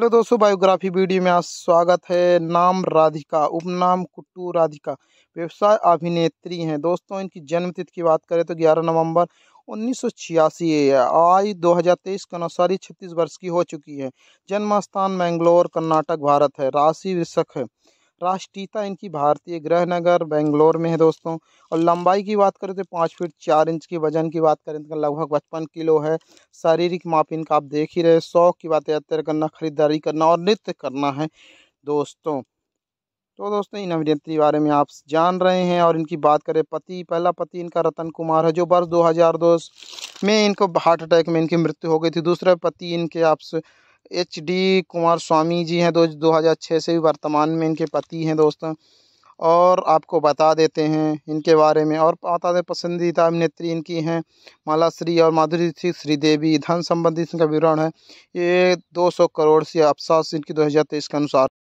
hello दोस्तों biography video में आज स्वागत है नाम राधिका उपनाम कुट्टू राधिका व्यवसाय अभिनेत्री हैं दोस्तों इनकी जन्म तिथि की बात करें तो 11 नवंबर उन्नीस सौ छियासी है आय तेईस के अनुसार छत्तीस वर्ष की हो चुकी है जन्म स्थान मैंगलोर कर्नाटक भारत है राशि वृषक है राष्ट्रीयता इनकी भारतीय गृहनगर बेंगलोर में है दोस्तों और लंबाई की बात करें तो पाँच फीट चार इंच की वजन की बात करें तो लगभग पचपन किलो है शारीरिक माप इनका आप देख ही रहे शौक की बात यात्रा करना खरीदारी करना और नृत्य करना है दोस्तों तो दोस्तों इन अभिनेत्री बारे में आप जान रहे हैं और इनकी बात करें पति पहला पति इनका रतन कुमार है जो वर्ष दो में इनको हार्ट अटैक में इनकी मृत्यु हो गई थी दूसरा पति इनके आपसे H D Kumaraswamy ji हैं दो हज़ार छः से भी वर्तमान में इनके पति हैं दोस्तों और आपको बता देते हैं इनके बारे में और बता दें पसंदीदा अभिनेत्री इनकी हैं माला श्री और माधुरी श्री श्रीदेवी धन संबंधी इनका विवरण है ये 200 करोड़ से अफसास इनकी 2023 के अनुसार